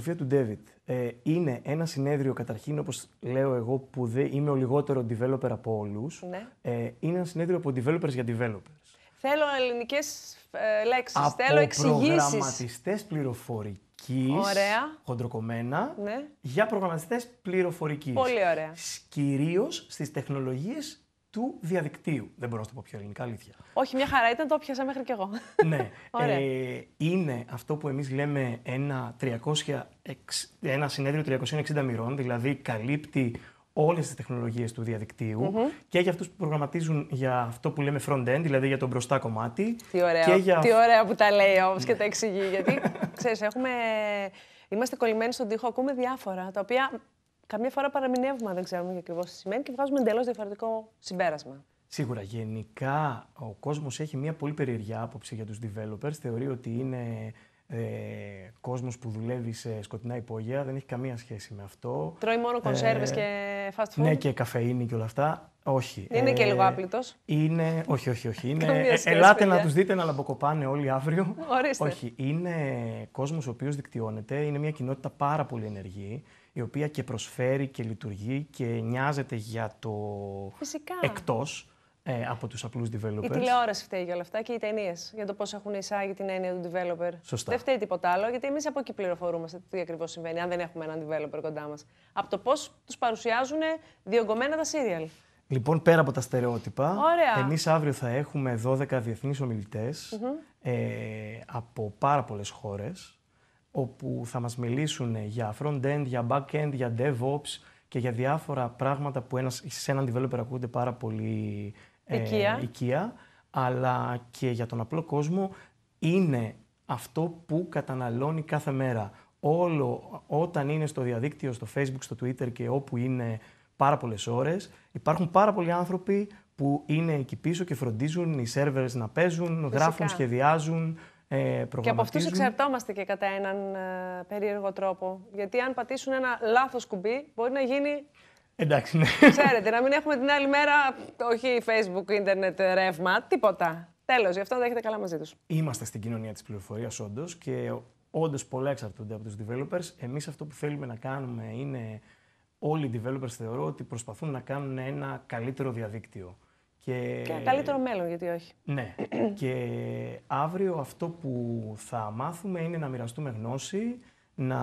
φιλοσοφία του Ντέβιτ ε, είναι ένα συνέδριο, καταρχήν, όπως λέω εγώ, που είμαι ο λιγότερο developer από όλους. Ναι. Ε, είναι ένα συνέδριο από developers για developers. Θέλω ελληνικές ε, λέξεις, θέλω εξηγήσεις. Προγραμματιστές πληροφορικής. Χοντροκομμένα. Ναι. Για προγραμματιστές πληροφορικής. Πολύ ωραία. Κυρίως στις τεχνολογίες του διαδικτύου. Δεν μπορώ να το πω πιο ελληνικά, αλήθεια. Όχι, μια χαρά ήταν, το πιάσα μέχρι κι εγώ. ναι. ε, είναι αυτό που εμείς λέμε ένα, 300, ένα συνέδριο 360 μοιρών, δηλαδή καλύπτει όλες τις τεχνολογίες του διαδικτυου και για αυτούς που προγραμματίζουν για αυτό που λέμε front-end, δηλαδή για τον μπροστά κομμάτι. Τι ωραία, τι ωραία που τα λέει όμως και ναι. τα εξηγεί. Γιατί ξέρεις, έχουμε. Είμαστε κολλημένοι στον τοίχο, ακούμε διάφορα τα οποία καμιά φορά παραμηνεύουμε, δεν ξέρουμε και ακριβώς τι σημαίνει και βγάζουμε εντελώς διαφορετικό συμπέρασμα. Σίγουρα. Γενικά, ο κόσμος έχει μια πολύ περίεργη άποψη για τους developers. Θεωρεί ότι είναι ε, κόσμος που δουλεύει σε σκοτεινά υπόγεια. Δεν έχει καμία σχέση με αυτό. Τρώει μόνο κονσέρβε και fast food. Ναι, και καφεΐνη και όλα αυτά. Όχι. είναι ε, και λίγο άπλητος. Είναι. Όχι, όχι, όχι. Είναι... Ε, ελάτε να τους δείτε να λαμποκοπάνε όλοι αύριο. Ορίστε. Όχι. Είναι κόσμος ο οποίος δικτυώνεται. Είναι μια κοινότητα πάρα πολύ ενεργή, η οποία και προσφέρει και λειτουργεί και νοιάζεται για το. Φυσικά. Εκτός ε, από τους απλούς developers. Η τηλεόραση φταίει για όλα αυτά και οι ταινίες. Για το πώς έχουν εισάγει την έννοια του developer. Σωστά. Δεν φταίει τίποτα άλλο, γιατί εμείς από εκεί πληροφορούμαστε τι ακριβώς συμβαίνει, αν δεν έχουμε έναν developer κοντά μας. Από το πώς τους παρουσιάζουν διωγγωμένα τα serial. Λοιπόν, πέρα από τα στερεότυπα, εμείς αύριο θα έχουμε 12 διεθνείς ε, από πάρα πολλές χώρες, όπου θα μας μιλήσουν για front-end, για back-end, για DevOps και για διάφορα πράγματα που ένας, σε έναν developer ακούγονται πάρα πολύ ε, οικία. αλλά και για τον απλό κόσμο είναι αυτό που καταναλώνει κάθε μέρα. Όλο όταν είναι στο διαδίκτυο, στο facebook, στο twitter και όπου είναι πάρα πολλές ώρες. Υπάρχουν πάρα πολλοί άνθρωποι που είναι εκεί πίσω και φροντίζουν οι σερβέρες να παίζουν, Φυσικά. γράφουν, σχεδιάζουν, ε, προγραμματίζουν. Και από αυτούς εξαρτάμαστε και κατά έναν ε, περίεργο τρόπο. Γιατί αν πατήσουν ένα λάθος κουμπί μπορεί να γίνει... Εντάξει, ναι. Ξέρετε, να μην έχουμε την άλλη μέρα, όχι facebook, ίντερνετ, ρεύμα, τίποτα. Τέλος, γι' αυτό τα έχετε καλά μαζί τους. Είμαστε στην κοινωνία της πληροφορίας όντως και όντως πολλά εξαρτούνται από τους developers. Εμείς αυτό που θέλουμε να κάνουμε είναι όλοι οι developers θεωρώ ότι προσπαθούν να κάνουν ένα καλύτερο διαδίκτυο. Και... και ένα καλύτερο μέλλον, γιατί όχι. Ναι. και αύριο αυτό που θα μάθουμε είναι να μοιραστούμε γνώση, να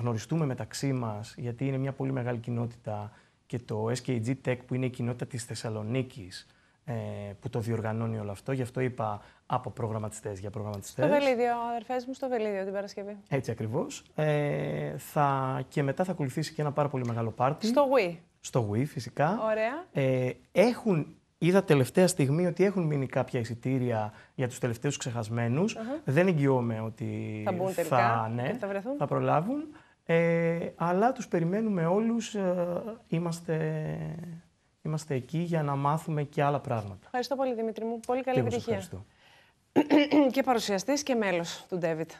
γνωριστούμε μεταξύ μας, γιατί είναι μια πολύ μεγάλη κοινότητα και το SKG Tech που είναι η κοινότητα της Θεσσαλονίκης, ε, που το διοργανώνει όλο αυτό. Γι' αυτό είπα από προγραμματιστές για προγραμματιστέ. Στο Βελίδιο, αδερφές μου, στο Βελίδιο την Παρασκευή. Έτσι ακριβώς. Ε, θα... Και μετά θα ακολουθήσει και ένα πάρα πολύ μεγάλο πάρτι. Στο Wii. Στο Wii, φυσικά. Ωραία. Ε, έχουν, είδα τελευταία στιγμή ότι έχουν μείνει κάποια εισιτήρια για τους τελευταίους ξεχασμένους. Uh-huh. Δεν εγγυώμαι ότι θα, μπουν τελικά, θα, ναι, θα, βρεθούν. θα προλάβουν. Ε, αλλά τους περιμένουμε όλους, ε, είμαστε Είμαστε εκεί για να μάθουμε και άλλα πράγματα. Ευχαριστώ πολύ, Δημήτρη μου. Πολύ καλή επιτυχία. Και παρουσιαστής, και μέλος του Ντέβιτ.